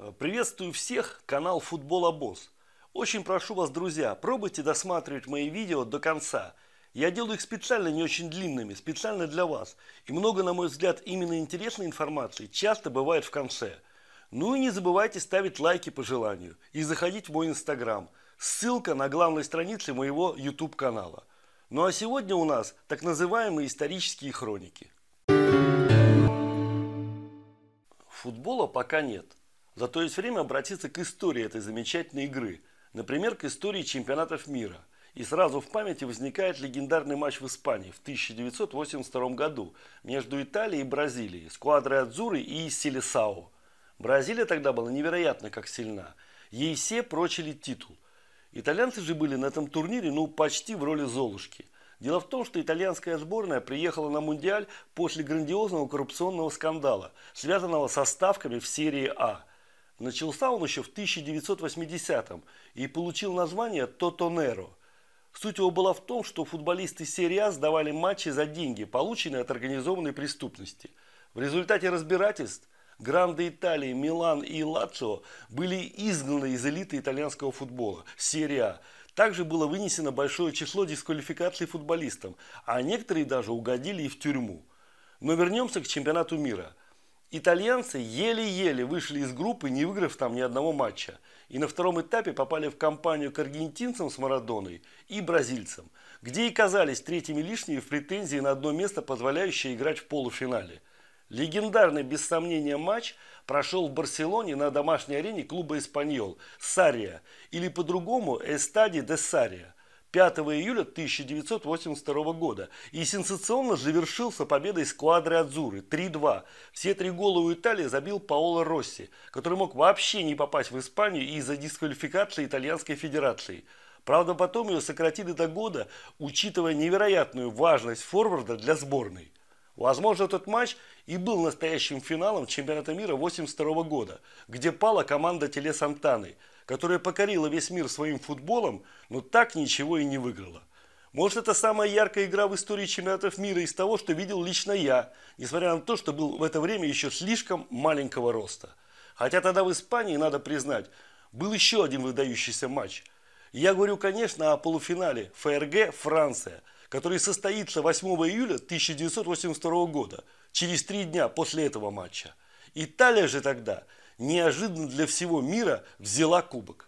Э, приветствую всех, канал Футбол Обоз. Очень прошу вас, друзья, пробуйте досматривать мои видео до конца. Я делаю их специально не очень длинными, специально для вас. И много, на мой взгляд, именно интересной информации часто бывает в конце. Ну и не забывайте ставить лайки по желанию и заходить в мой инстаграм. Ссылка на главной странице моего YouTube канала. Ну а сегодня у нас так называемые исторические хроники. Футбола пока нет. Зато есть время обратиться к истории этой замечательной игры, например, к истории чемпионатов мира. И сразу в памяти возникает легендарный матч в Испании в 1982 году между Италией и Бразилией, сквадрой Адзуры и Селесао. Бразилия тогда была невероятно как сильна. Ей все прочили титул. Итальянцы же были на этом турнире ну почти в роли Золушки – Дело в том, что итальянская сборная приехала на Мундиаль после грандиозного коррупционного скандала, связанного со ставками в серии А – Начался он еще в 1980-м и получил название «Тотонеро». Суть его была в том, что футболисты серии А сдавали матчи за деньги, полученные от организованной преступности. В результате разбирательств Гранды Италии, Милан и Лацио были изгнаны из элиты итальянского футбола серии А. Также было вынесено большое число дисквалификаций футболистам, а некоторые даже угодили и в тюрьму. Но вернемся к чемпионату мира – Итальянцы еле-еле вышли из группы, не выиграв там ни одного матча. И на втором этапе попали в компанию к аргентинцам с Марадоной и бразильцам, где и казались третьими лишними в претензии на одно место, позволяющее играть в полуфинале. Легендарный, без сомнения, матч прошел в Барселоне на домашней арене клуба «Испаньол» – «Сария» или по-другому «Эстади де Сария». 5 июля 1982 года и сенсационно завершился победой сквадры Адзуры 3-2. Все три гола у Италии забил Паоло Росси, который мог вообще не попасть в Испанию из-за дисквалификации Итальянской Федерации. Правда, потом ее сократили до года, учитывая невероятную важность форварда для сборной. Возможно, этот матч и был настоящим финалом чемпионата мира 1982 года, где пала команда Теле Сантаны, которая покорила весь мир своим футболом, но так ничего и не выиграла. Может, это самая яркая игра в истории чемпионатов мира из того, что видел лично я, несмотря на то, что был в это время еще слишком маленького роста. Хотя тогда в Испании, надо признать, был еще один выдающийся матч. Я говорю, конечно, о полуфинале ФРГ «Франция», который состоится 8 июля 1982 года, через три дня после этого матча. Италия же тогда неожиданно для всего мира взяла кубок.